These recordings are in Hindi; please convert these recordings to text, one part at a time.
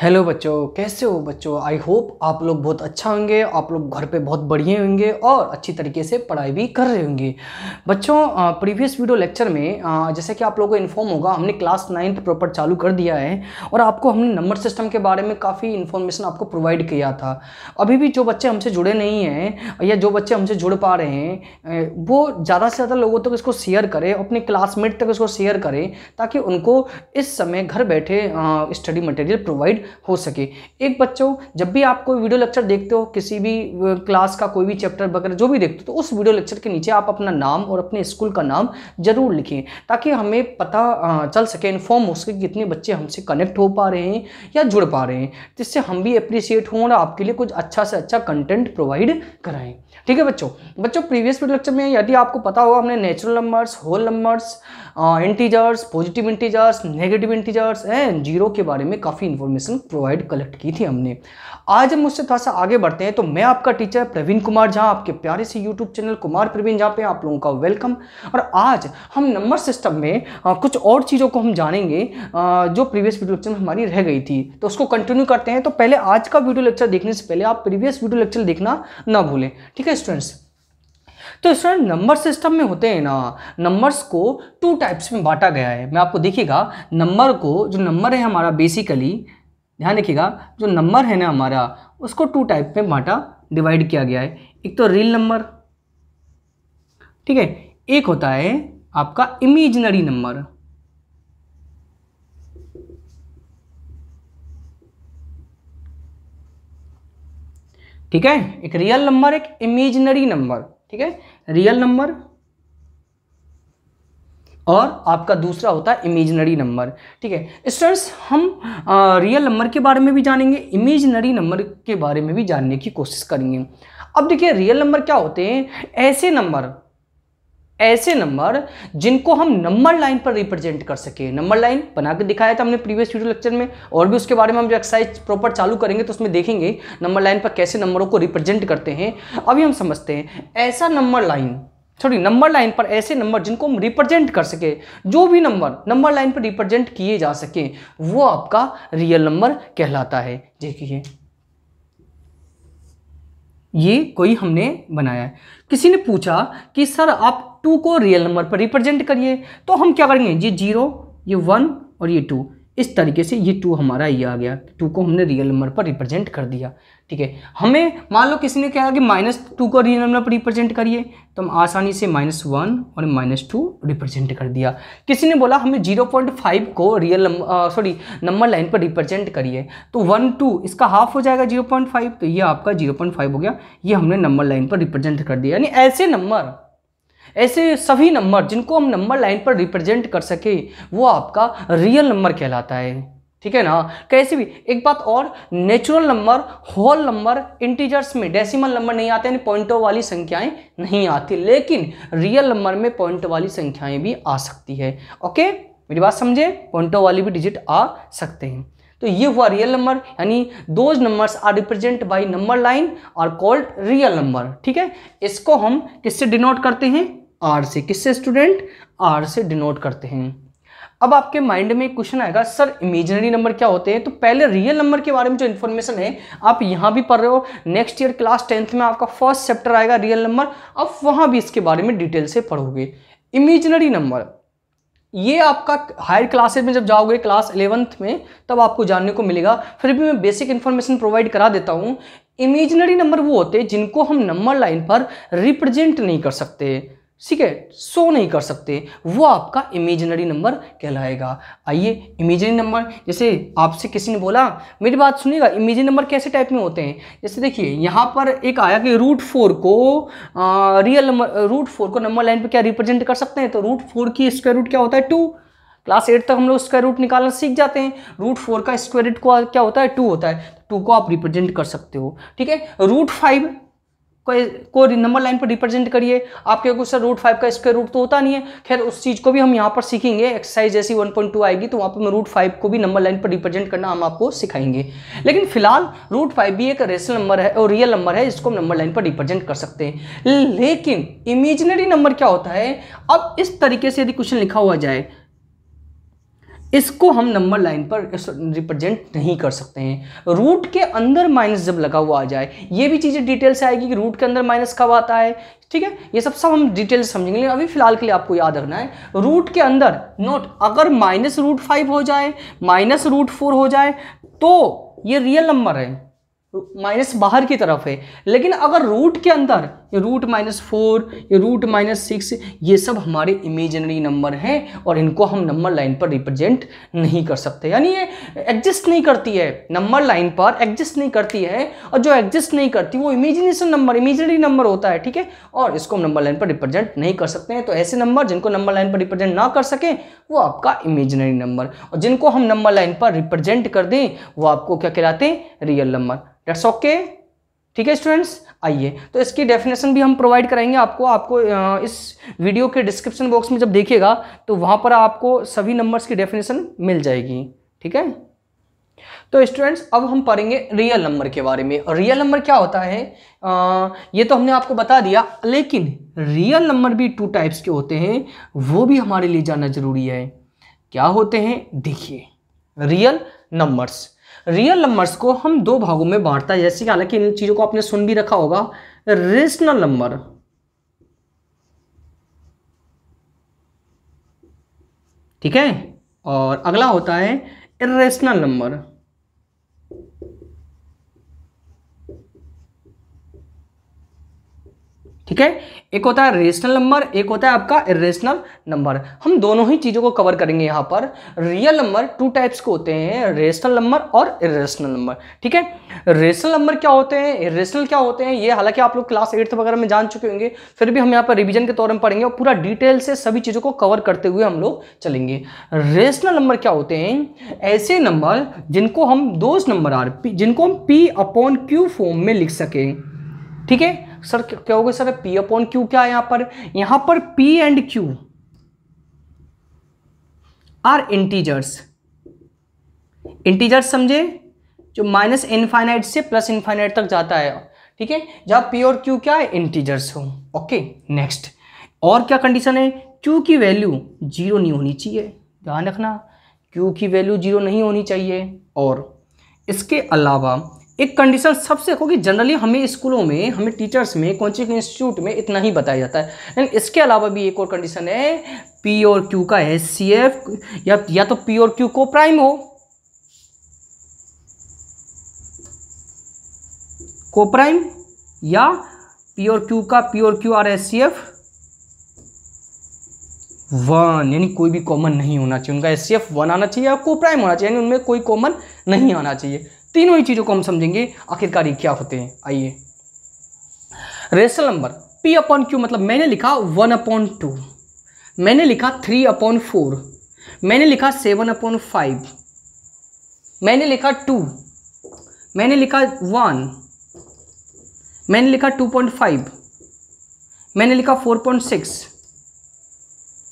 हेलो बच्चों कैसे हो बच्चों आई होप आप लोग बहुत अच्छा होंगे आप लोग घर पे बहुत बढ़िया होंगे और अच्छी तरीके से पढ़ाई भी कर रहे होंगे बच्चों प्रीवियस वीडियो लेक्चर में जैसे कि आप लोगों को इन्फॉर्म होगा हमने क्लास नाइन्थ प्रॉपर चालू कर दिया है और आपको हमने नंबर सिस्टम के बारे में काफ़ी इन्फॉर्मेशन आपको प्रोवाइड किया था अभी भी जो बच्चे हमसे जुड़े नहीं हैं या जो बच्चे हमसे जुड़ पा रहे हैं वो ज़्यादा से ज़्यादा लोगों तक इसको शेयर करें अपने क्लासमेट तक इसको शेयर करें ताकि उनको इस समय घर बैठे स्टडी मटेरियल प्रोवाइड हो सके एक बच्चों जब भी आप कोई वीडियो लेक्चर देखते हो किसी भी क्लास का कोई भी चैप्टर वगैरह जो भी देखते हो तो उस वीडियो लेक्चर के नीचे आप अपना नाम और अपने स्कूल का नाम ज़रूर लिखें ताकि हमें पता चल सके इन्फॉर्म हो सके कितने बच्चे हमसे कनेक्ट हो पा रहे हैं या जुड़ पा रहे हैं जिससे तो हम भी अप्रिसिएट हों और आपके लिए कुछ अच्छा से अच्छा कंटेंट प्रोवाइड कराएं ठीक है बच्चों बच्चों प्रीवियस वीडियो लेक्चर में यदि आपको पता हो हमने natural numbers whole numbers integers positive integers negative integers and zero के बारे में काफ़ी इन्फॉर्मेशन इन्फॉर्मेशन प्रोवाइड कलेक्ट की थी हमने आज हम उससे थोड़ा सा आगे बढ़ते हैं तो मैं आपका टीचर प्रवीण कुमार झा आपके प्यारे से यूट्यूब चैनल कुमार प्रवीण झा पे आप लोगों का वेलकम और आज हम नंबर सिस्टम में आ, कुछ और चीज़ों को हम जानेंगे आ, जो प्रीवियस वीडियो लेक्चर में हमारी रह गई थी तो उसको कंटिन्यू करते हैं तो पहले आज का वीडियो लेक्चर देखने से पहले आप प्रीवियस वीडियो लेक्चर देखना ना भूलें ठीक है स्टूडेंट्स तो स्टूडेंट नंबर सिस्टम में होते हैं ना नंबर्स को टू टाइप्स में बांटा गया है मैं आपको देखिएगा नंबर को जो नंबर है हमारा बेसिकली ध्यान रखिएगा जो नंबर है ना हमारा उसको टू टाइप में बांटा डिवाइड किया गया है एक तो रियल नंबर ठीक है एक होता है आपका इमेजनरी नंबर ठीक है एक रियल नंबर एक इमेजनरी नंबर ठीक है रियल नंबर और आपका दूसरा होता है इमेजनरी नंबर ठीक है स्टर्स हम आ, रियल नंबर के बारे में भी जानेंगे इमेजनरी नंबर के बारे में भी जानने की कोशिश करेंगे अब देखिए रियल नंबर क्या होते हैं ऐसे नंबर ऐसे नंबर जिनको हम नंबर लाइन पर रिप्रेजेंट कर सके नंबर लाइन बना के दिखाया था हमने प्रीवियस वीडियो लेक्चर में और भी उसके बारे में हम जो एक्सरसाइज प्रॉपर चालू करेंगे तो उसमें देखेंगे नंबर लाइन पर कैसे नंबरों को रिप्रेजेंट करते हैं अभी हम समझते हैं ऐसा number line sorry number line पर ऐसे नंबर जिनको हम रिप्रेजेंट कर सके जो भी नंबर नंबर लाइन पर रिप्रेजेंट किए जा सके वो आपका रियल नंबर कहलाता है देखिए ये कोई हमने बनाया है किसी ने पूछा कि सर आप टू को रियल नंबर पर रिप्रेजेंट करिए तो हम क्या करेंगे ये जीरो ये वन और ये टू इस तरीके से ये टू हमारा ये आ गया टू को हमने रियल नंबर पर रिप्रेजेंट कर दिया ठीक है हमें मान लो किसी ने कहा कि माइनस टू को रियल नंबर पर रिप्रेजेंट करिए तो हम आसानी से माइनस वन और माइनस टू रिप्रेजेंट कर दिया किसी ने बोला हमें जीरो पॉइंट फाइव को रियल सॉरी नंबर लाइन पर रिप्रेजेंट करिए तो वन टू इसका हाफ हो जाएगा जीरो पॉइंट फाइव तो ये आपका जीरो पॉइंट फाइव हो गया ये हमने नंबर लाइन पर रिप्रेजेंट कर दिया यानी ऐसे नंबर ऐसे सभी नंबर जिनको हम नंबर लाइन पर रिप्रेजेंट कर सके वो आपका रियल नंबर कहलाता है ठीक है ना कैसे भी एक बात और natural number whole number integers में डेसिमल नंबर नहीं आते यानी पॉइंटों वाली संख्याएं नहीं आती लेकिन रियल नंबर में पॉइंट वाली संख्याएं भी आ सकती है ओके मेरी बात समझे पॉइंटों वाली भी डिजिट आ सकते हैं तो ये हुआ रियल नंबर यानी those numbers are represent by number line और कॉल्ड रियल नंबर ठीक है इसको हम किससे डिनोट करते हैं आर से किससे स्टूडेंट आर से डिनोट करते हैं अब आपके माइंड में क्वेश्चन आएगा सर इमेजिनरी नंबर क्या होते हैं तो पहले रियल नंबर के बारे में जो इन्फॉर्मेशन है आप यहाँ भी पढ़ रहे हो नेक्स्ट ईयर क्लास टेंथ में आपका फर्स्ट चैप्टर आएगा रियल नंबर आप वहाँ भी इसके बारे में डिटेल से पढ़ोगे इमेजिनरी नंबर ये आपका हायर क्लासेज में जब जाओगे क्लास एलेवंथ में तब आपको जानने को मिलेगा फिर भी मैं बेसिक इन्फॉर्मेशन प्रोवाइड करा देता हूँ इमेजनरी नंबर वो होते हैं जिनको हम नंबर लाइन पर रिप्रेजेंट नहीं कर सकते ठीक है सो नहीं कर सकते वो आपका इमेजनरी नंबर कहलाएगा आइए इमेजनरी नंबर जैसे आपसे किसी ने बोला मेरी बात सुनिएगा इमेजनरी नंबर कैसे टाइप में होते हैं जैसे देखिए यहाँ पर एक आया कि रूट फोर को आ, रियल नंबर रूट फोर को नंबर लाइन पे क्या रिप्रेजेंट कर सकते हैं तो रूट फोर की स्क्वायर रूट क्या होता है टू क्लास एट तक हम लोग स्क्वायर रूट निकालना सीख जाते हैं रूट फोर का स्क्वायर रूट को क्या होता है टू होता है टू को आप रिप्रेजेंट कर सकते हो ठीक है रूट फाइव को नंबर लाइन पर रिप्रेजेंट करिए आपके को सर रूट फाइव का स्क्वायर रूट तो होता नहीं है खैर उस चीज़ को भी हम यहाँ पर सीखेंगे एक्सरसाइज जैसी 1.2 आएगी तो वहाँ पर रूट फाइव को भी नंबर लाइन पर रिप्रेजेंट करना हम आपको सिखाएंगे लेकिन फिलहाल रूट फाइव भी एक रेशनल नंबर है और रियल नंबर है इसको हम नंबर लाइन पर रिप्रेजेंट कर सकते हैं लेकिन इमेजिनरी नंबर क्या होता है अब इस तरीके से यदि क्वेश्चन लिखा हुआ जाए इसको हम नंबर लाइन पर रिप्रेजेंट नहीं कर सकते हैं रूट के अंदर माइनस जब लगा हुआ आ जाए ये भी चीज़ें डिटेल से आएगी कि रूट के अंदर माइनस कब आता है ठीक है ये सब सब हम डिटेल समझेंगे लेकिन अभी फिलहाल के लिए आपको याद रखना है रूट के अंदर नोट अगर माइनस रूट फाइव हो जाए माइनस रूट फोर हो जाए तो ये रियल नंबर है माइनस बाहर की तरफ है लेकिन अगर रूट के अंदर root minus four root minus six ये सब हमारे इमेजनरी नंबर हैं और इनको हम नंबर लाइन पर रिप्रेजेंट नहीं कर सकते यानी ये एग्जिस्ट नहीं करती है नंबर लाइन पर एग्जिस्ट नहीं करती है और जो एग्जिस्ट नहीं करती वो इमेजिनेशन नंबर इमेजनरी नंबर होता है ठीक है और इसको हम नंबर लाइन पर रिप्रेजेंट नहीं कर सकते हैं तो ऐसे नंबर जिनको नंबर लाइन पर रिप्रेजेंट ना कर सकें वो आपका इमेजनरी नंबर और जिनको हम नंबर लाइन पर रिप्रेजेंट कर दें वो आपको क्या कहलाते हैं रियल नंबर डेट्स ओके ठीक है स्टूडेंट्स आइए तो इसकी डेफिनेशन भी हम प्रोवाइड कराएंगे आपको आपको इस वीडियो के डिस्क्रिप्शन बॉक्स में जब देखिएगा तो वहां पर आपको सभी नंबर्स की डेफिनेशन मिल जाएगी ठीक है तो स्टूडेंट्स अब हम पढ़ेंगे रियल नंबर के बारे में रियल नंबर क्या होता है आ, ये तो हमने आपको बता दिया लेकिन रियल नंबर भी टू टाइप्स के होते हैं वो भी हमारे लिए जानना जरूरी है क्या होते हैं देखिए रियल नंबर्स रियल नंबर्स को हम दो भागों में बांटता है जैसे कि हालांकि इन चीज़ों को आपने सुन भी रखा होगा रेशनल नंबर ठीक है और अगला होता है इरेशनल नंबर ठीक है एक होता है रेशनल नंबर एक होता है आपका इेशनल नंबर हम दोनों ही चीज़ों को कवर करेंगे यहाँ पर रियल नंबर टू टाइप्स के होते हैं रेशनल नंबर और इेशनल नंबर ठीक है रेशनल नंबर क्या होते हैं इेशनल क्या होते हैं ये हालांकि आप लोग क्लास एट्थ वगैरह में जान चुके होंगे फिर भी हम यहाँ पर रिविजन के तौर में पढ़ेंगे और पूरा डिटेल से सभी चीज़ों को कवर करते हुए हम लोग चलेंगे रेशनल नंबर क्या होते हैं ऐसे नंबर जिनको हम दोस्त नंबर आर जिनको हम पी अपॉन क्यू फॉर्म में लिख सकें ठीक है सर क्या होगा सर पी अपॉन क्यू क्या है यहां पर यहां पर P and Q are integers integers समझे जो माइनस इनफाइनाइट से प्लस इनफाइनाइट तक जाता है ठीक है जहाँ पी और क्यू क्या है इंटीजर्स हो ओके नेक्स्ट और क्या कंडीशन है क्यू की वैल्यू जीरो नहीं होनी चाहिए ध्यान रखना क्यू की वैल्यू जीरो नहीं होनी चाहिए और इसके अलावा एक कंडीशन सबसे देखो कि जनरली हमें स्कूलों में हमें टीचर्स में कोचिंग इंस्टीट्यूट में इतना ही बताया जाता है एंड इसके अलावा भी एक और कंडीशन है पी और क्यू का एस सी एफ या, या तो पी और क्यू को प्राइम हो को प्राइम या पी और क्यू का पी और Q are S C F one यानी कोई भी कॉमन नहीं होना चाहिए उनका एस सी एफ वन आना चाहिए या को प्राइम होना चाहिए यानी उनमें कोई कॉमन नहीं आना चाहिए तीनों ही चीज़ों को हम समझेंगे आखिरकार ये क्या होते हैं आइए rational number P upon Q मतलब मैंने लिखा वन अपॉन टू मैंने लिखा थ्री अपॉन फोर मैंने लिखा सेवन अपॉन फाइव मैंने लिखा टू मैंने लिखा वन मैंने लिखा टू पॉइंट फाइव मैंने लिखा फोर पॉइंट सिक्स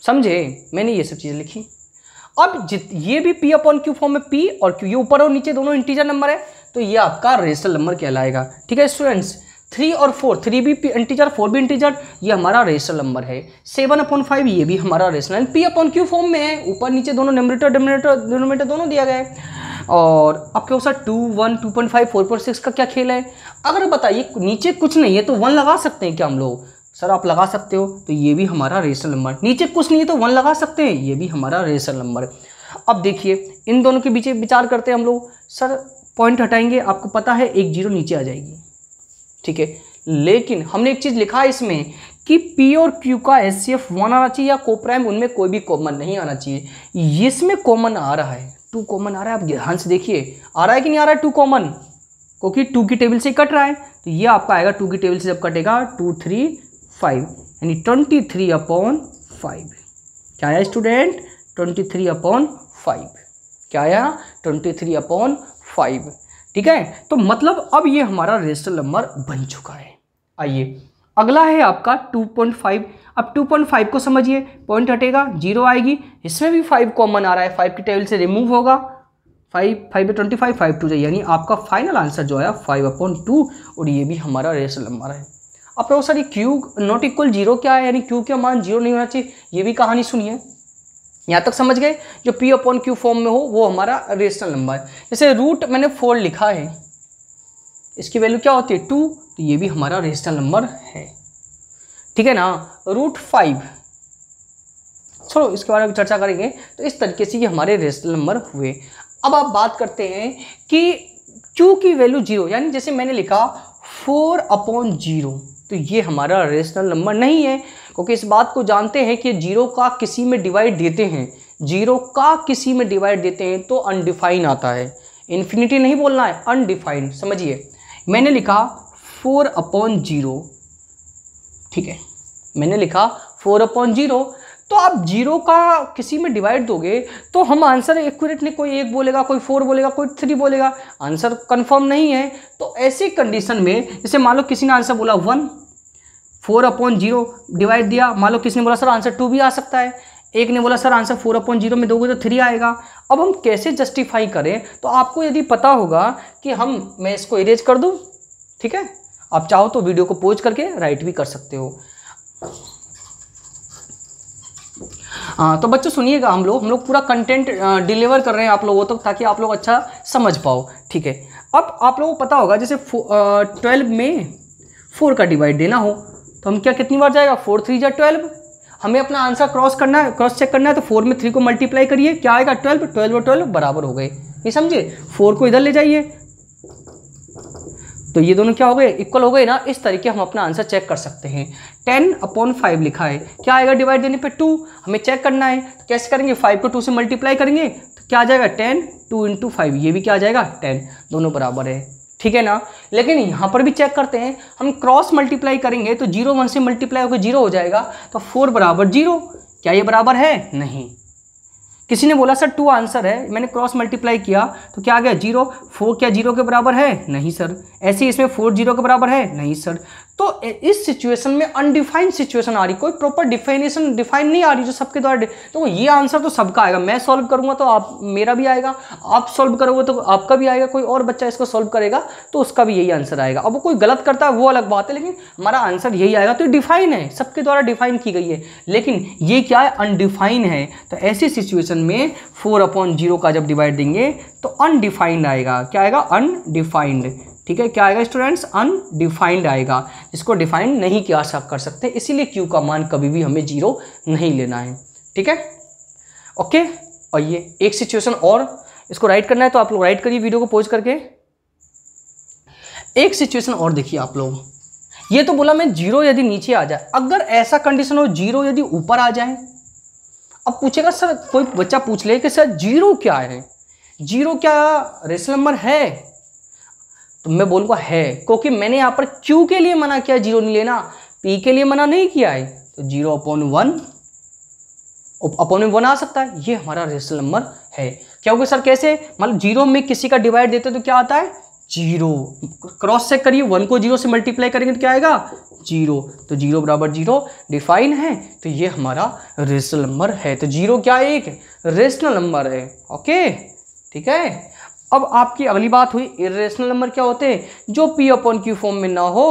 समझे मैंने ये सब चीज़ें लिखी अब ये भी पी अपॉन क्यू फॉर्म में पी और क्यू ये ऊपर और नीचे दोनों इंटीजर नंबर है तो ये आपका रेशनल नंबर कहलाएगा ठीक है स्टूडेंट्स थ्री और फोर थ्री भी इंटीजर फोर भी इंटीजर ये हमारा रेशनल नंबर है सेवन अपॉन फाइव ये भी हमारा rational P upon Q form में है ऊपर नीचे दोनों नंबरेटर डिनोमीटर डिनोमीटर दोनों दिया गया है और आपके पास two one two point five four point six का क्या खेल है अगर बताइए नीचे कुछ नहीं है तो वन लगा सकते हैं क्या हम लोग सर आप लगा सकते हो तो ये भी हमारा रेशनल नंबर नीचे कुछ नहीं है तो वन लगा सकते हैं ये भी हमारा रेशल नंबर अब देखिए इन दोनों के बीच विचार करते हैं हम लोग सर पॉइंट हटाएंगे आपको पता है एक जीरो नीचे आ जाएगी ठीक है लेकिन हमने एक चीज़ लिखा है इसमें कि पी और क्यू का एस सी एफ वन आना चाहिए या कोप्राइम उनमें कोई भी कॉमन नहीं आना चाहिए इसमें कॉमन आ रहा है टू कॉमन आ रहा है आप ध्यान से देखिए आ रहा है कि नहीं आ रहा है टू कॉमन क्योंकि टू की टेबल से कट रहा है तो ये आपका आएगा टू की टेबल से जब कटेगा टू थ्री फाइव यानी ट्वेंटी थ्री अपॉन फाइव क्या आया student twenty three upon five क्या आया ट्वेंटी थ्री अपॉन फाइव ठीक है तो मतलब अब ये हमारा रजिस्टर नंबर बन चुका है आइए अगला है आपका 2.5 अब 2.5 को समझिए पॉइंट हटेगा जीरो आएगी इसमें भी फाइव कॉमन आ रहा है फाइव की टेबल से रिमूव होगा five five twenty five five two यानी आपका फाइनल आंसर जो आया फाइव अपॉइंट टू और ये भी हमारा रेस नंबर है अपना सर ये क्यू नॉट इक्वल जीरो क्या है यानी क्यू का मान जीरो नहीं होना चाहिए ये भी कहानी सुनिए यहाँ तक समझ गए जो पी अपॉन क्यू फॉर्म में हो वो हमारा रेशनल नंबर है जैसे रूट मैंने फोर लिखा है इसकी वैल्यू क्या होती है टू तो ये भी हमारा रेशनल नंबर है ठीक है ना रूट फाइव छोड़ो इसके बारे में चर्चा करेंगे तो इस तरीके से ये हमारे रेशनल नंबर हुए अब आप बात करते हैं कि क्यू की वैल्यू जीरो यानी जैसे मैंने लिखा फोर अपॉन जीरो तो ये हमारा रेशनल नंबर नहीं है क्योंकि इस बात को जानते हैं कि जीरो का किसी में डिवाइड देते हैं जीरो का किसी में डिवाइड देते हैं तो अनडिफाइन आता है इन्फिनिटी नहीं बोलना है अनडिफाइन समझिए मैंने लिखा फोर अपॉन जीरो ठीक है मैंने लिखा फोर अपॉन जीरो तो आप जीरो का किसी में डिवाइड दोगे तो हम आंसर एक्यूरेटली कोई एक बोलेगा कोई फोर बोलेगा कोई थ्री बोलेगा आंसर कंफर्म नहीं है तो ऐसी कंडीशन में जैसे मान लो किसी ने आंसर बोला one four upon zero divide दिया मान लो किसने बोला सर आंसर टू भी आ सकता है एक ने बोला sir answer four upon zero में दोगे तो थ्री आएगा अब हम कैसे जस्टिफाई करें तो आपको यदि पता होगा कि हम मैं इसको इरेज कर दूँ ठीक है आप चाहो तो वीडियो को पोज करके राइट भी कर सकते हो आ, हाँ, तो बच्चों सुनिएगा हम लोग हम लोग पूरा कंटेंट डिलीवर कर रहे हैं आप लोगों तक तो, ताकि आप लोग अच्छा समझ पाओ ठीक है अब आप लोगों को पता होगा जैसे ट्वेल्व में फोर का डिवाइड देना हो तो हम क्या कितनी बार जाएगा फोर थ्री जा ट्वेल्व हमें अपना आंसर क्रॉस करना है क्रॉस चेक करना है तो फोर में थ्री को मल्टीप्लाई करिए क्या आएगा ट्वेल्व ट्वेल्व और ट्वेल्व बराबर हो गए ये समझे फोर को इधर ले जाइए तो ये दोनों क्या हो गए इक्वल हो गए ना इस तरीके हम अपना आंसर चेक कर सकते हैं टेन अपॉन फाइव लिखा है क्या आएगा डिवाइड देने पे टू हमें चेक करना है तो कैसे करेंगे फाइव को टू से मल्टीप्लाई करेंगे तो क्या आ जाएगा टेन टू इंटू फाइव ये भी क्या आ जाएगा टेन दोनों बराबर है ठीक है ना लेकिन यहाँ पर भी चेक करते हैं हम क्रॉस मल्टीप्लाई करेंगे तो जीरो वन से मल्टीप्लाई होकर जीरो हो जाएगा तो फोर बराबर जीरो क्या ये बराबर है नहीं किसी ने बोला सर टू आंसर है मैंने क्रॉस मल्टीप्लाई किया तो क्या आ गया जीरो फोर क्या जीरो के बराबर है नहीं सर ऐसे इसमें फोर जीरो के बराबर है नहीं सर तो इस सिचुएशन में अनडिफाइंड सिचुएशन आ रही कोई प्रॉपर डिफिनेशन डिफाइन नहीं आ रही जो सबके द्वारा तो ये आंसर तो सबका आएगा मैं सॉल्व करूंगा तो आप मेरा भी आएगा आप सॉल्व करोगे तो आपका भी आएगा कोई और बच्चा इसको सॉल्व करेगा तो उसका भी यही आंसर आएगा अब वो कोई गलत करता है वो अलग बात है लेकिन हमारा आंसर यही आएगा तो डिफाइन है सबके द्वारा डिफाइन की गई है लेकिन ये क्या है अनडिफाइन है तो ऐसी सिचुएशन में फोर अपॉन जीरो का जब डिवाइड देंगे तो अनडिफाइंड आएगा क्या आएगा अनडिफाइंड ठीक है क्या आएगा स्टूडेंट्स अनडिफाइंड आएगा इसको डिफाइन नहीं किया कर सकते इसीलिए क्यू का मान कभी भी हमें जीरो नहीं लेना है ठीक है ओके और ये एक सिचुएशन और इसको राइट करना है तो आप लोग राइट करिए वीडियो को पोज करके एक सिचुएशन और देखिए आप लोग ये तो बोला मैं जीरो यदि नीचे आ जाए अगर ऐसा कंडीशन हो जीरो यदि ऊपर आ जाए अब पूछेगा सर कोई बच्चा पूछ ले कि सर जीरो क्या है जीरो क्या रेसल नंबर है तो मैं बोलूंगा है क्योंकि मैंने यहां पर क्यू के लिए मना किया जीरो नहीं लेना पी के लिए मना नहीं किया है तो जीरो अपॉन वन अपॉन में वन आ सकता है ये हमारा रेशनल नंबर है क्या होगा सर कैसे मतलब जीरो में किसी का डिवाइड देते तो क्या आता है जीरो क्रॉस चेक करिए वन को जीरो से मल्टीप्लाई करेंगे तो क्या आएगा जीरो तो जीरो बराबर जीरो डिफाइन है तो ये हमारा रेशनल नंबर है तो जीरो क्या एक रेशनल नंबर है ओके ठीक है अब आपकी अगली बात हुई इेशनल नंबर क्या होते हैं जो पी अपॉन क्यू फॉर्म में ना हो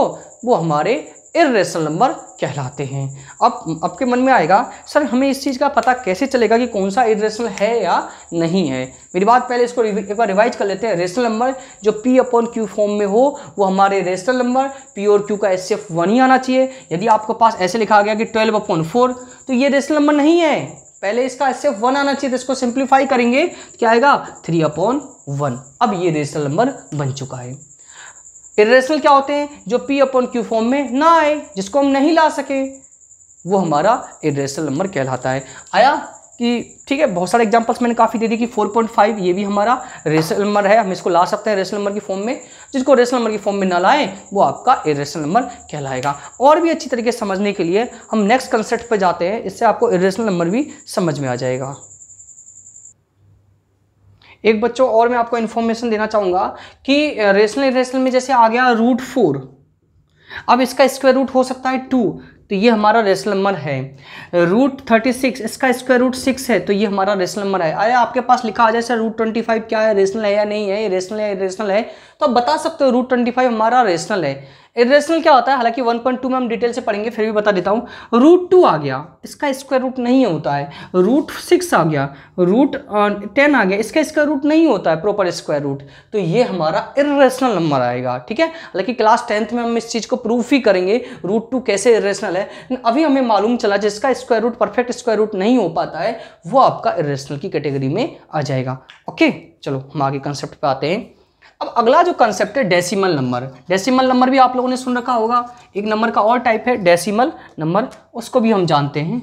वो हमारे इेशनल नंबर कहलाते हैं अब आपके मन में आएगा सर हमें इस चीज़ का पता कैसे चलेगा कि कौन सा इेशनल है या नहीं है मेरी बात पहले इसको एक बार रिवाइज कर लेते हैं रेशनल नंबर जो पी अपॉन क्यू फॉर्म में हो वो हमारे रेशनल नंबर पी और क्यू का एस एफ वन ही आना चाहिए यदि आपके पास ऐसे लिखा गया कि ट्वेल्व अपॉन फोर तो ये रेशनल नंबर नहीं है पहले इसका एफ वन आना चाहिए तो इसको सिंप्लीफाई करेंगे क्या आएगा थ्री अपॉन वन अब ये रेशनल नंबर बन चुका है इरेशनल क्या होते हैं जो पी अपॉन क्यू फॉर्म में ना आए जिसको हम नहीं ला सके वो हमारा इरेशनल नंबर कहलाता है आया कि ठीक है बहुत सारे एग्जांपल्स मैंने काफ़ी दे दी कि 4.5 ये भी हमारा रेशनल नंबर है हम इसको ला सकते हैं रेशनल नंबर की फॉर्म में जिसको रेशनल नंबर की फॉर्म में ना लाएं वो आपका इरेशनल नंबर कहलाएगा और भी अच्छी तरीके से समझने के लिए हम नेक्स्ट कंसेप्ट पे जाते हैं इससे आपको इरेशनल नंबर भी समझ में आ जाएगा एक बच्चों और मैं आपको इन्फॉर्मेशन देना चाहूँगा कि रेशनल इरेशनल में जैसे आ गया रूट फोर अब इसका स्क्वायर रूट हो सकता है टू तो ये हमारा रेसल नंबर है रूट थर्टी सिक्स इसका स्क्वायर रूट सिक्स है तो ये हमारा रेशल नंबर है आया आपके पास लिखा आ जाए सर रूट ट्वेंटी फाइव क्या है रेशनल है या नहीं है रेशनल है रेशनल है तो आप बता सकते हो रूट ट्वेंटी फाइव हमारा रेशनल है इरेशनल क्या होता है हालांकि 1.2 में हम डिटेल से पढ़ेंगे फिर भी बता देता हूँ रूट टू आ गया इसका स्क्वायर रूट नहीं होता है रूट सिक्स आ गया रूट टेन आ गया इसका स्क्वायर रूट नहीं होता है प्रॉपर स्क्वायर रूट तो ये हमारा इरेशनल नंबर आएगा ठीक है हालांकि क्लास टेंथ में हम इस चीज़ को प्रूफ ही करेंगे रूट टू कैसे इरेशनल है अभी हमें मालूम चला जिसका square root perfect square root नहीं हो पाता है वो आपका इरेशनल की कैटेगरी में आ जाएगा ओके चलो हम आगे कंसेप्ट पे आते हैं अब अगला जो कंसेप्ट है डेसिमल नंबर डेसिमल नंबर भी आप लोगों ने सुन रखा होगा एक नंबर का और टाइप है डेसिमल नंबर उसको भी हम जानते हैं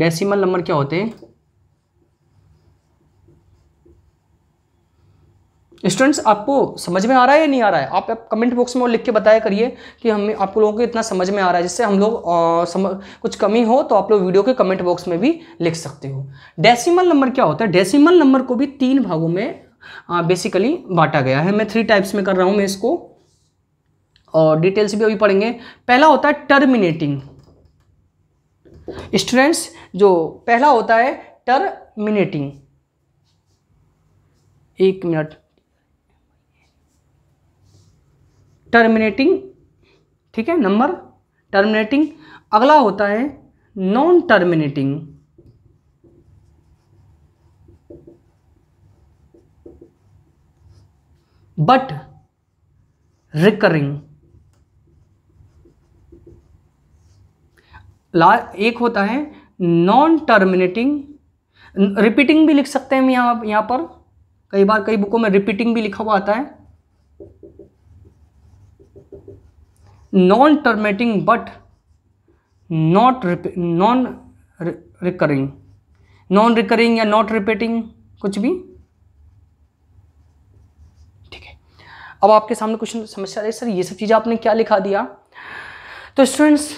डेसिमल नंबर क्या होते हैं स्टूडेंट्स आपको समझ में आ रहा है या नहीं आ रहा है आप, आप कमेंट बॉक्स में वो लिख के बताया करिए कि हमें आप लोगों को इतना समझ में आ रहा है जिससे हम लोग कुछ कमी हो तो आप लोग वीडियो के कमेंट बॉक्स में भी लिख सकते हो डेसिमल नंबर क्या होता है डेसिमल नंबर को भी तीन भागों में बेसिकली हाँ, बांटा गया है मैं थ्री टाइप्स में कर रहा हूँ मैं इसको और डिटेल्स भी अभी पढ़ेंगे पहला होता है टर्मिनेटिंग स्टूडेंट्स जो पहला होता है टर्मिनेटिंग एक मिनट टर्मिनेटिंग ठीक है नंबर टर्मिनेटिंग अगला होता है नॉन टर्मिनेटिंग बट रिकरिंग ला एक होता है नॉन टर्मिनेटिंग रिपीटिंग भी लिख सकते हैं हम यहाँ यहाँ पर कई बार कई बुकों में रिपीटिंग भी लिखा हुआ आता है non terminating but not non recurring non recurring या नॉट रिपीटिंग कुछ भी अब आपके सामने क्वेश्चन समस्या रही सर ये सब चीज़ें आपने क्या लिखा दिया तो स्टूडेंट्स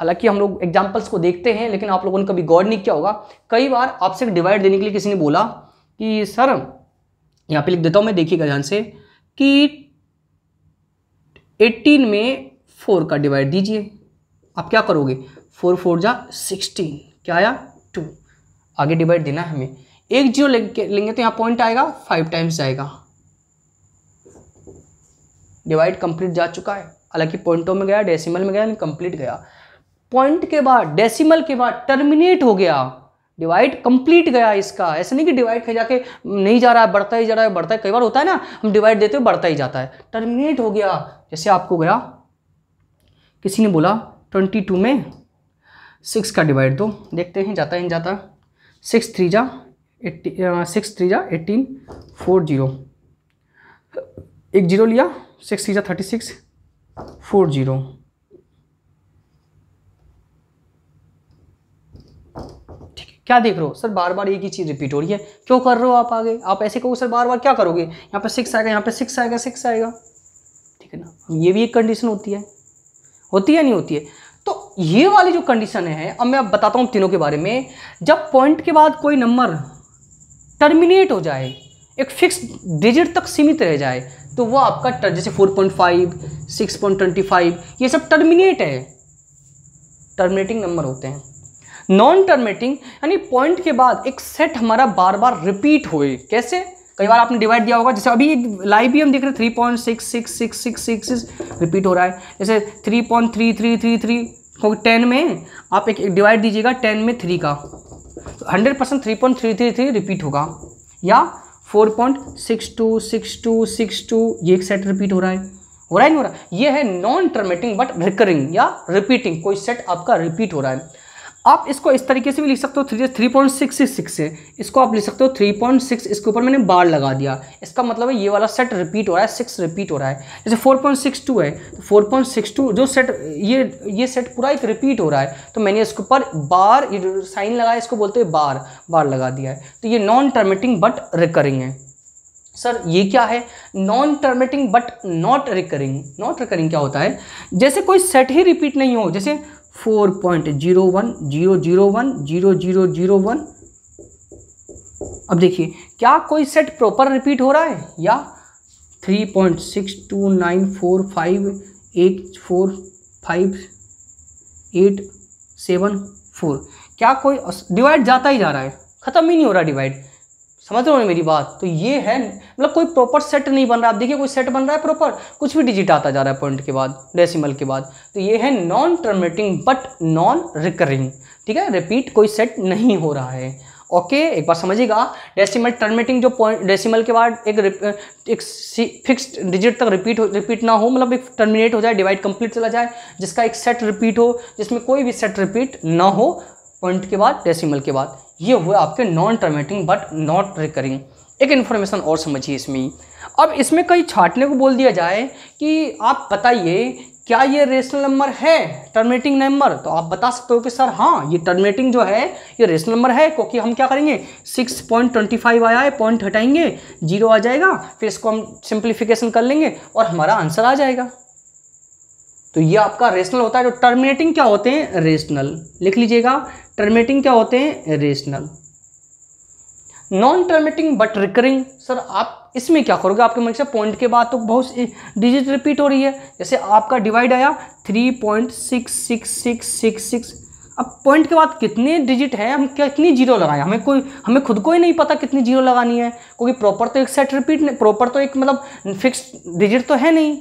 हालांकि हम लोग एग्जाम्पल्स को देखते हैं लेकिन आप लोगों ने कभी गौर नहीं किया होगा कई बार आपसे डिवाइड देने के लिए किसी ने बोला कि सर यहाँ पे लिख देता हूँ मैं देखिएगा ध्यान से कि 18 में 4 का डिवाइड दीजिए आप क्या करोगे 4 फोर जा सिक्सटीन क्या आया टू आगे डिवाइड देना है हमें एक जीरो लेंगे तो यहाँ पॉइंट आएगा फाइव टाइम्स जाएगा डिवाइड कंप्लीट जा चुका है हालांकि पॉइंटों में गया डेसिमल में गया कंप्लीट गया पॉइंट के बाद डेसिमल के बाद टर्मिनेट हो गया डिवाइड कंप्लीट गया इसका ऐसे नहीं कि डिवाइड के जाके नहीं जा रहा है बढ़ता ही जा रहा है बढ़ता है कई बार होता है ना हम डिवाइड देते हुए बढ़ता ही जाता है टर्मिनेट हो गया जैसे आपको गया किसी ने बोला ट्वेंटी टू में सिक्स का डिवाइड दो देखते हैं जाता ही नहीं जाता सिक्स थ्री जा एट्टी सिक्स थ्री जा एटीन फोर जीरो एक जीरो लिया सिक्स या थर्टी सिक्स फोर ज़ीरो क्या देख रहे हो सर बार बार एक ही चीज़ रिपीट हो रही है क्यों कर रहे हो आप आगे आप ऐसे कहोगे सर बार बार क्या करोगे यहाँ पे सिक्स आएगा यहाँ पे सिक्स आएगा सिक्स आएगा ठीक है ना ये भी एक कंडीशन होती है होती है नहीं होती है तो ये वाली जो कंडीशन है अब मैं अब बताता हूँ तीनों के बारे में जब पॉइंट के बाद कोई नंबर टर्मिनेट हो जाए एक फिक्स डिजिट तक सीमित रह जाए तो वो आपका जैसे 4.5, 6.25 ये सब टर्मिनेट है टर्मिनेटिंग नंबर होते हैं नॉन टर्मिनेटिंग यानी पॉइंट के बाद एक सेट हमारा बार बार रिपीट होए कैसे कई बार आपने डिवाइड दिया होगा जैसे अभी लाइव भी हम देख रहे हैं three point six six six six six repeat हो रहा है जैसे three point three three three three क्योंकि टेन में आप एक डिवाइड दीजिएगा टेन में थ्री का hundred percent three point three three three repeat होगा या four point six two six two six two ये एक सेट रिपीट हो रहा है हो रहा है नहीं हो रहा ये है नॉन टर्मेटिंग बट रिकरिंग या रिपीटिंग कोई सेट आपका रिपीट हो रहा है आप इसको इस तरीके से भी लिख सकते हो three three point six six है इसको आप लिख सकते हो थ्री पॉइंट सिक्स इसके ऊपर मैंने बार लगा दिया इसका मतलब है ये वाला सेट रिपीट हो रहा है सिक्स रिपीट हो रहा है जैसे फोर पॉइंट सिक्स टू है तो फोर पॉइंट सिक्स टू जो सेट ये ये सेट पूरा एक रिपीट हो रहा है तो मैंने इसके ऊपर बार साइन लगाया इसको बोलते हैं बार बार लगा दिया है तो ये नॉन टर्मेटिंग बट रिकरिंग है सर ये क्या है non terminating but not recurring not recurring क्या होता है जैसे कोई सेट ही रिपीट नहीं हो जैसे four point zero one zero zero one zero zero zero one अब देखिए क्या कोई सेट प्रॉपर रिपीट हो रहा है या three point six two nine four five eight four five eight seven four क्या कोई डिवाइड जाता ही जा रहा है ख़त्म ही नहीं हो रहा डिवाइड समझ रहे हो मेरी बात तो ये है मतलब कोई प्रॉपर सेट नहीं बन रहा आप देखिए कोई सेट बन रहा है प्रॉपर कुछ भी डिजिट आता जा रहा है पॉइंट के बाद डेसिमल के बाद तो ये है non terminating but non recurring ठीक है रिपीट कोई सेट नहीं हो रहा है ओके okay, एक बार समझिएगा डेसिमल टर्मिनेटिंग जो पॉइंट डेसिमल के बाद एक एक फिक्स्ड डिजिट तक रिपीट हो रिपीट ना हो मतलब एक टर्मिनेट हो जाए डिवाइड कंप्लीट चला जाए जिसका एक सेट रिपीट हो जिसमें कोई भी सेट रिपीट ना हो पॉइंट के बाद डेसिमल के बाद ये हुए आपके non terminating but not recurring एक इन्फॉर्मेशन और समझिए इसमें अब इसमें कहीं छाटने को बोल दिया जाए कि आप बताइए क्या ये रेशनल नंबर है टर्मिनेटिंग नंबर तो आप बता सकते हो कि सर हाँ ये टर्मिनेटिंग जो है ये रेशनल नंबर है क्योंकि हम क्या करेंगे 6.25 आया है पॉइंट हटाएंगे जीरो आ जाएगा फिर इसको हम सिंप्लीफिकेशन कर लेंगे और हमारा आंसर आ जाएगा तो ये आपका रेशनल होता है तो टर्मिनेटिंग क्या होते हैं रेशनल लिख लीजिएगा टर्मिनेटिंग क्या होते हैं rational non terminating but recurring sir आप इसमें क्या करोगे आपके मन से पॉइंट के बाद तो बहुत डिजिट रिपीट हो रही है जैसे आपका डिवाइड आया three point six six six six six अब पॉइंट के बाद कितने डिजिट हैं हम कितनी जीरो लगाएं हमें कोई हमें खुद को ही नहीं पता कितनी जीरो लगानी है क्योंकि प्रॉपर तो एक सेट रिपीट प्रॉपर तो एक मतलब फिक्स डिजिट तो है नहीं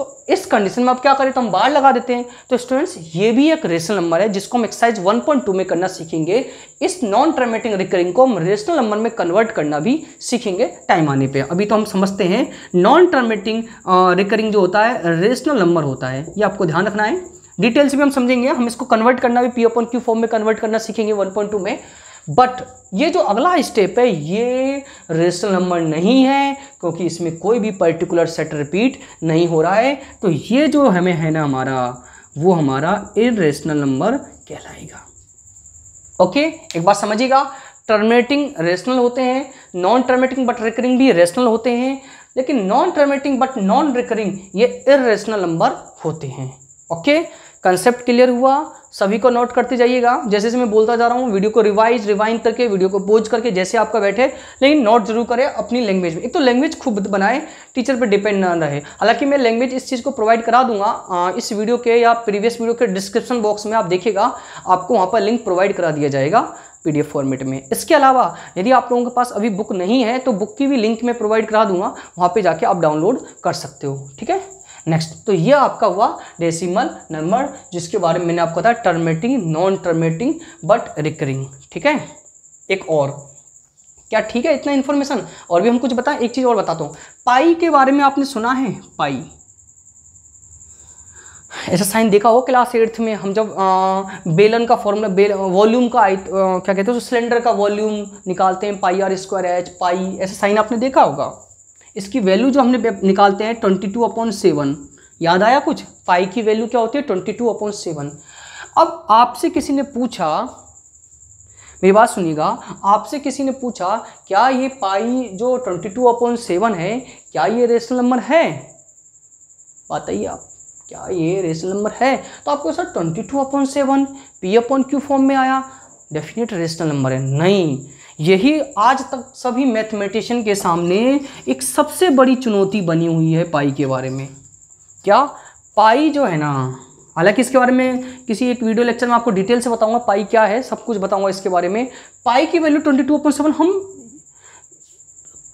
तो इस कंडीशन में आप क्या करें तो हम बार लगा देते हैं तो स्टूडेंट्स ये भी एक रेशनल नंबर है जिसको हम एक्सरसाइज 1.2 में करना सीखेंगे इस नॉन ट्रामेटिंग रिकरिंग को हम रेशनल नंबर में कन्वर्ट करना भी सीखेंगे टाइम आने पे अभी तो हम समझते हैं नॉन ट्रामेटिंग रिकरिंग जो होता है रेशनल नंबर होता है ये आपको ध्यान रखना है डिटेल्स भी हम समझेंगे हम इसको कन्वर्ट करना भी पी ओपन क्यू फॉर्म में कन्वर्ट करना सीखेंगे वन में बट ये जो अगला स्टेप है ये रेशनल नंबर नहीं है क्योंकि इसमें कोई भी पर्टिकुलर सेट रिपीट नहीं हो रहा है तो ये जो हमें है ना हमारा वो हमारा इरेशनल नंबर कहलाएगा ओके एक बात समझिएगा टर्मिनेटिंग रेशनल होते हैं नॉन टर्मिनेटिंग बट रिकरिंग भी रेशनल होते हैं लेकिन non terminating but non recurring ये इरेशनल नंबर होते हैं ओके कंसेप्ट क्लियर हुआ सभी को नोट करते जाइएगा जैसे जैसे मैं बोलता जा रहा हूँ वीडियो को रिवाइज रिवाइंड करके वीडियो को पोज करके जैसे आपका बैठे लेकिन नोट जरूर करें अपनी लैंग्वेज में एक तो लैंग्वेज खुद बनाए टीचर पर डिपेंड ना रहे हालांकि मैं लैंग्वेज इस चीज़ को प्रोवाइड करा दूंगा इस वीडियो के या प्रीवियस वीडियो के डिस्क्रिप्शन बॉक्स में आप देखिएगा आपको वहाँ पर लिंक प्रोवाइड करा दिया जाएगा पीडीएफ फॉर्मेट में इसके अलावा यदि आप लोगों के पास अभी बुक नहीं है तो बुक की भी लिंक मैं प्रोवाइड करा दूंगा वहाँ पे जाके आप डाउनलोड कर सकते हो ठीक है नेक्स्ट तो ये आपका हुआ डेसिमल नंबर जिसके बारे में मैंने आपको बताया terminating non terminating but recurring ठीक है एक और क्या ठीक है इतना इन्फॉर्मेशन और भी हम कुछ बताएं एक चीज़ और बताता हूँ पाई के बारे में आपने सुना है पाई ऐसा साइन देखा हो क्लास एट्थ में हम जब आ, बेलन का फॉर्मूला बेल वॉल्यूम का आ, क्या कहते हैं तो सिलेंडर का वॉल्यूम निकालते हैं pi r square h pi ऐसा साइन आपने देखा होगा इसकी वैल्यू जो हमने निकालते हैं ट्वेंटी टू अपॉन सेवन याद आया कुछ पाई की वैल्यू क्या होती है ट्वेंटी टू अपॉन सेवन अब आपसे किसी ने पूछा मेरी बात सुनिएगा आपसे किसी ने पूछा क्या ये पाई जो ट्वेंटी टू अपॉन सेवन है क्या ये रेशनल नंबर है बताइए आप क्या ये रेशनल नंबर है तो आपको sir twenty two upon seven P upon Q form में आया डेफिनेट रेशनल नंबर है नहीं यही आज तक सभी मैथमेटिशियन के सामने एक सबसे बड़ी चुनौती बनी हुई है पाई के बारे में क्या पाई जो है ना हालांकि इसके बारे में किसी एक वीडियो लेक्चर में आपको डिटेल से बताऊंगा पाई क्या है सब कुछ बताऊंगा इसके बारे में पाई की value twenty two point seven हम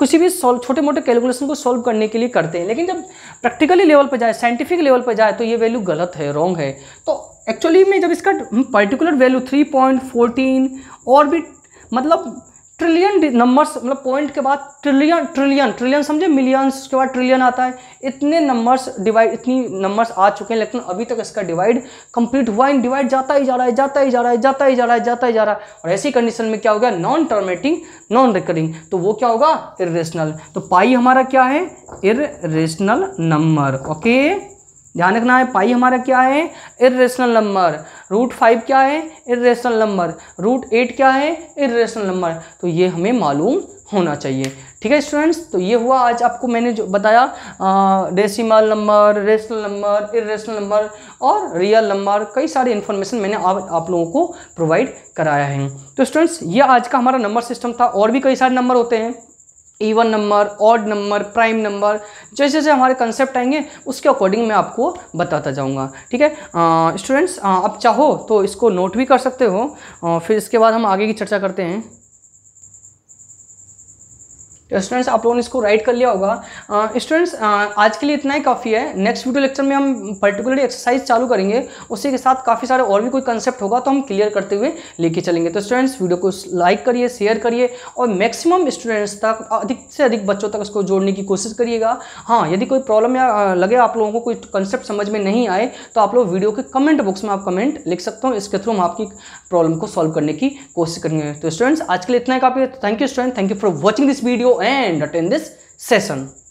किसी भी सॉल्व छोटे मोटे कैलकुलेशन को सॉल्व करने के लिए करते हैं लेकिन जब प्रैक्टिकली लेवल पर जाए साइंटिफिक लेवल पर जाए तो ये वैल्यू गलत है रॉन्ग है तो एक्चुअली में जब इसका particular value three point fourteen और भी मतलब ट्रिलियन नंबर्स मतलब पॉइंट के बाद ट्रिलियन ट्रिलियन ट्रिलियन समझे मिलियंस के बाद ट्रिलियन आता है इतने नंबर्स डिवाइड इतनी नंबर्स आ चुके हैं लेकिन अभी तक इसका डिवाइड कंप्लीट हुआ इन डिवाइड जाता ही जा रहा है जाता ही जा रहा है जाता ही जा रहा है जाता ही जा रहा है और ऐसी कंडीशन में क्या हो गया नॉन टर्मेटिंग नॉन रिकरिंग तो वो क्या होगा इरेशनल तो पाई हमारा क्या है इरेशनल नंबर ओके ध्यान रखना है पाई हमारा क्या है इरेशनल नंबर रूट फाइव क्या है इरेशनल नंबर रूट एट क्या है इरेशनल नंबर तो ये हमें मालूम होना चाहिए ठीक है स्टूडेंट्स तो ये हुआ आज आपको मैंने जो बताया decimal number rational number irrational number और रियल नंबर कई सारे इन्फॉर्मेशन मैंने आप, आप लोगों को प्रोवाइड कराया है तो स्टूडेंट्स ये आज का हमारा नंबर सिस्टम था और भी कई सारे नंबर होते हैं even number odd number prime number जैसे जैसे हमारे कंसेप्ट आएंगे उसके अकॉर्डिंग मैं आपको बताता जाऊंगा ठीक है स्टूडेंट्स आप चाहो तो इसको नोट भी कर सकते हो आ, फिर इसके बाद हम आगे की चर्चा करते हैं तो स्टूडेंट्स आप लोगों ने इसको राइट कर लिया होगा स्टूडेंट्स आज के लिए इतना ही काफ़ी है नेक्स्ट वीडियो लेक्चर में हम पर्टिकुलरली एक्सरसाइज चालू करेंगे उसी के साथ काफ़ी सारे और भी कोई कंसेप्ट होगा तो हम क्लियर करते हुए लेके चलेंगे तो स्टूडेंट्स वीडियो को लाइक करिए शेयर करिए और मैक्सिमम स्टूडेंट्स तक अधिक से अधिक बच्चों तक इसको जोड़ने की कोशिश करिएगा हाँ यदि कोई प्रॉब्लम या लगे आप लोगों को कोई कंसेप्ट समझ में नहीं आए तो आप लोग वीडियो के कमेंट बॉक्स में आप कमेंट लिख सकते हो इसके थ्रू हम आपकी प्रॉब्लम को सॉल्व करने की कोशिश करेंगे तो स्टूडेंट्स आज के लिए इतना ही काफ़ी thank you student thank you for watching this video and attend this session